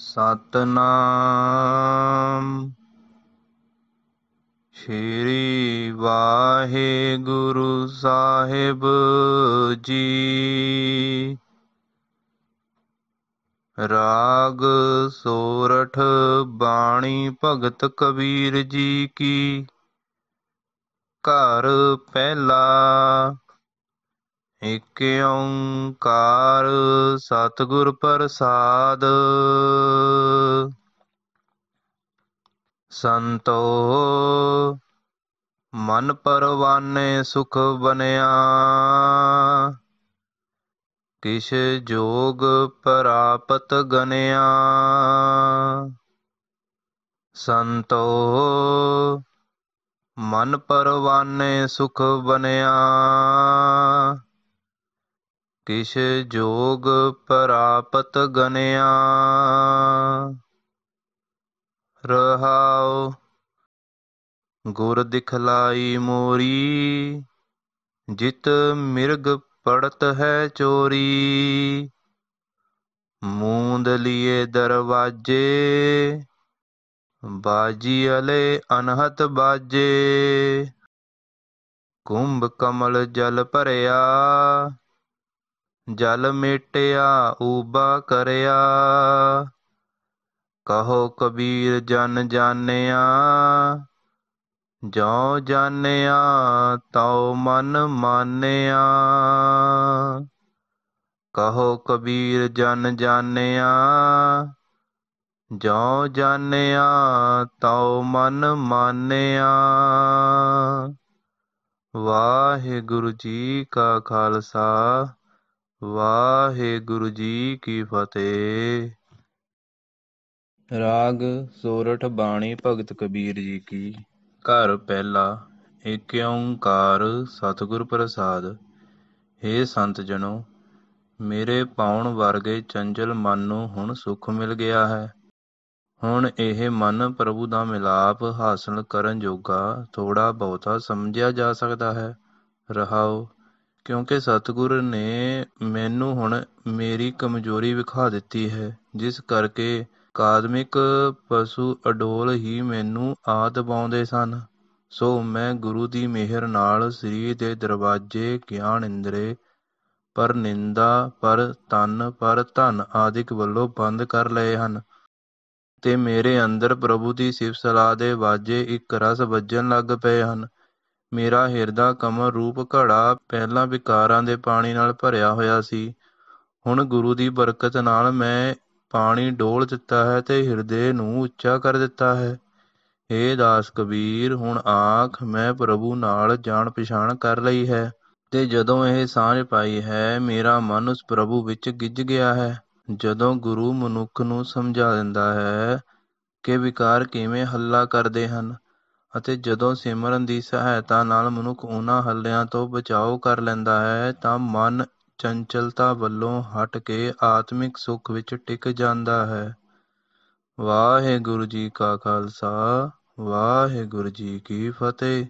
ਸਤਨਾਮ ਸ਼੍ਰੀ ਵਾਹਿਗੁਰੂ ਸਾਹਿਬ ਜੀ ਰਾਗ ਸੋਰਠ ਬਾਣੀ ਭਗਤ ਕਬੀਰ ਜੀ ਕੀ ਘਰ ਪਹਿਲਾ ਇਕ ਓੰਕਾਰ ਸਤਿਗੁਰ ਪ੍ਰਸਾਦ ਸੰਤੋ ਮਨ ਪਰਵਾਨੇ ਸੁਖ ਬਨਿਆ ਕਿਸ ਜੋਗ ਪ੍ਰਾਪਤ ਗਨਿਆ ਸੰਤੋ ਮਨ ਪਰਵਾਨੇ ਸੁਖ ਬਨਿਆ ਕਿਛ ਜੋਗ ਪ੍ਰਾਪਤ ਗਨਿਆ ਰਹਾਉ ਗੁਰ ਦਿਖਲਾਈ ਮੋਰੀ ਜਿਤ ਮਿਰਗ ਪੜਤ ਹੈ ਚੋਰੀ ਮੂੰਦ ਲੀਏ ਦਰਵਾਜੇ ਬਾਜੀ ਅਲੇ ਅਨਹਤ ਬਾਜੇ ਕੁੰਭ ਕਮਲ ਜਲ ਭਰਿਆ ਜਲ ਮੇਟਿਆ ਊਬਾ ਕਰਿਆ ਕਹੋ ਕਬੀਰ ਜਨ ਜਾਣਿਆ ਜੋ ਜਾਣਿਆ ਤਉ ਮਨ ਮਾਨਿਆ ਕਹੋ ਕਬੀਰ ਜਨ ਜਾਣਿਆ ਜੋ ਜਾਣਿਆ ਤਉ ਮਨ ਮਾਨਿਆ ਵਾਹਿਗੁਰੂ ਜੀ ਕਾ ਖਾਲਸਾ ਵਾਹਿਗੁਰੂ ਜੀ ਕੀ ਫਤਿਹ ਰਾਗ ਸੋਰਠ ਬਾਣੀ ਭਗਤ ਕਬੀਰ ਜੀ ਕੀ ਘਰ ਪਹਿਲਾ ਏਕ ਓੰਕਾਰ ਸਤਿਗੁਰ ਪ੍ਰਸਾਦ हे ਸੰਤ ਜਨੋ ਮੇਰੇ ਪਾਉਣ ਵਰਗੇ ਚੰਜਲ ਮਨ ਨੂੰ ਹੁਣ ਸੁਖ ਮਿਲ ਗਿਆ ਹੈ ਹੁਣ ਇਹ ਮਨ ਪ੍ਰਭੂ ਦਾ ਮਿਲਾਪ ਹਾਸਲ ਕਰਨ ਜੋਗਾ ਥੋੜਾ ਬਹੁਤਾ ਸਮਝਿਆ ਜਾ ਸਕਦਾ ਹੈ ਰਹਾਓ ਕਿਉਂਕਿ ਸਤਿਗੁਰ ਨੇ ਮੈਨੂੰ ਹੁਣ ਮੇਰੀ ਕਮਜ਼ੋਰੀ ਵਿਖਾ ਦਿੱਤੀ ਹੈ ਜਿਸ ਕਰਕੇ ਕਾਦਮਿਕ ਪਸ਼ੂ ਅਡੋਲ ਹੀ ਮੈਨੂੰ ਆ ਦਬਾਉਂਦੇ ਸਨ ਸੋ ਮੈਂ ਗੁਰੂ ਦੀ ਮਿਹਰ ਨਾਲ ਸ੍ਰੀ ਦੇ ਦਰਵਾਜੇ ਗਿਆਨ ਇੰਦਰੇ ਪਰ ਨਿੰਦਾ ਪਰ ਤਨ ਪਰ ਧਨ ਆਦਿਕ ਵੱਲੋਂ ਬੰਦ ਕਰ ਲਏ ਹਨ ਤੇ ਮੇਰੇ ਅੰਦਰ ਪ੍ਰਭੂ ਦੀ ਸਿਫਤ ਸਲਾਹ ਦੇ ਵਾਜੇ ਇੱਕ ਰਸ ਵੱਜਣ ਲੱਗ ਪਏ ਹਨ ਮੇਰਾ ਹਿਰਦਾ ਕਮਲ ਰੂਪ ਘੜਾ ਪਹਿਲਾਂ ਵਿਕਾਰਾਂ ਦੇ ਪਾਣੀ ਨਾਲ ਭਰਿਆ ਹੋਇਆ ਸੀ ਹੁਣ ਗੁਰੂ ਦੀ ਬਰਕਤ ਨਾਲ ਮੈਂ ਪਾਣੀ ਡੋਲ ਦਿੱਤਾ ਹੈ ਤੇ ਹਿਰਦੇ ਨੂੰ ਉੱਚਾ ਕਰ ਦਿੱਤਾ ਹੈ हे ਦਾਸ ਕਬੀਰ ਹੁਣ ਆਖ ਮੈਂ ਪ੍ਰਭੂ ਨਾਲ ਜਾਣ ਪਛਾਣ ਕਰ ਲਈ ਹੈ ਤੇ ਜਦੋਂ ਇਹ ਸਾਂਝ ਪਾਈ ਹੈ ਮੇਰਾ ਮਨ ਉਸ ਪ੍ਰਭੂ ਵਿੱਚ ਗਿੱਜ ਗਿਆ ਹੈ ਜਦੋਂ ਗੁਰੂ ਮਨੁੱਖ ਨੂੰ ਸਮਝਾ ਦਿੰਦਾ ਹੈ ਕਿ ਵਿਕਾਰ ਕਿਵੇਂ ਹੱਲਾ ਕਰਦੇ ਹਨ ਅਤੇ ਜਦੋਂ ਸਿਮਰਨ ਦੀ ਸਹਾਇਤਾ ਨਾਲ ਮਨੁੱਖ ਉਨ੍ਹਾਂ ਹੱਲਿਆਂ ਤੋਂ ਬਚਾਓ ਕਰ ਲੈਂਦਾ ਹੈ ਤਾਂ ਮਨ ਚੰਚਲਤਾ ਵੱਲੋਂ ਹਟ ਕੇ ਆਤਮਿਕ ਸੁਖ ਵਿੱਚ ਟਿਕ ਜਾਂਦਾ ਹੈ ਵਾਹਿਗੁਰੂ ਜੀ ਕਾ ਖਾਲਸਾ ਵਾਹਿਗੁਰੂ ਜੀ ਕੀ ਫਤਿਹ